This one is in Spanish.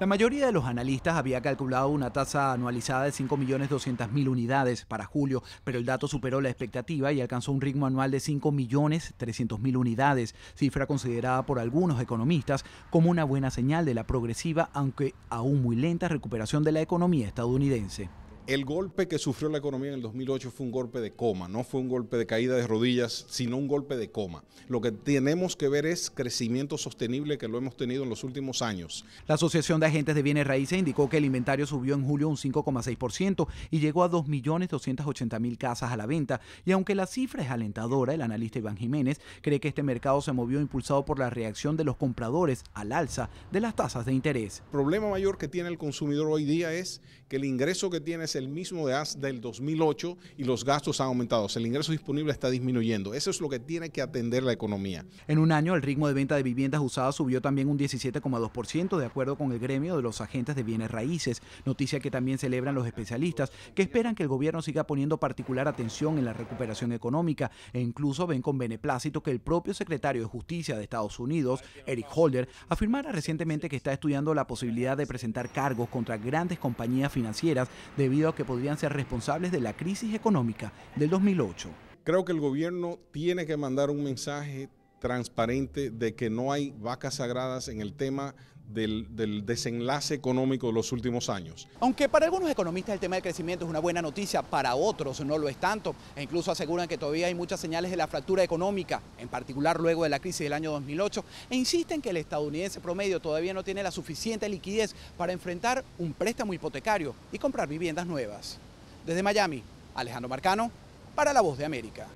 La mayoría de los analistas había calculado una tasa anualizada de 5.200.000 unidades para julio, pero el dato superó la expectativa y alcanzó un ritmo anual de 5.300.000 unidades, cifra considerada por algunos economistas como una buena señal de la progresiva, aunque aún muy lenta, recuperación de la economía estadounidense el golpe que sufrió la economía en el 2008 fue un golpe de coma, no fue un golpe de caída de rodillas, sino un golpe de coma. Lo que tenemos que ver es crecimiento sostenible que lo hemos tenido en los últimos años. La Asociación de Agentes de Bienes Raíces indicó que el inventario subió en julio un 5,6% y llegó a 2.280.000 casas a la venta. Y aunque la cifra es alentadora, el analista Iván Jiménez cree que este mercado se movió impulsado por la reacción de los compradores al alza de las tasas de interés. El problema mayor que tiene el consumidor hoy día es que el ingreso que tiene ese el mismo de del 2008 y los gastos han aumentado. el ingreso disponible está disminuyendo. Eso es lo que tiene que atender la economía. En un año, el ritmo de venta de viviendas usadas subió también un 17,2%, de acuerdo con el gremio de los agentes de bienes raíces. Noticia que también celebran los especialistas, que esperan que el gobierno siga poniendo particular atención en la recuperación económica e incluso ven con beneplácito que el propio secretario de Justicia de Estados Unidos, Eric Holder, afirmara recientemente que está estudiando la posibilidad de presentar cargos contra grandes compañías financieras debido que podrían ser responsables de la crisis económica del 2008. Creo que el gobierno tiene que mandar un mensaje, transparente de que no hay vacas sagradas en el tema del, desenlace económico de los últimos años. Aunque para algunos economistas el tema del crecimiento es una buena noticia, para otros no lo es tanto, e incluso aseguran que todavía hay muchas señales de la fractura económica, en particular luego de la crisis del año 2008, e insisten que el estadounidense promedio todavía no tiene la suficiente liquidez para enfrentar un préstamo hipotecario y comprar viviendas nuevas. Desde Miami, Alejandro Marcano, para La Voz de América.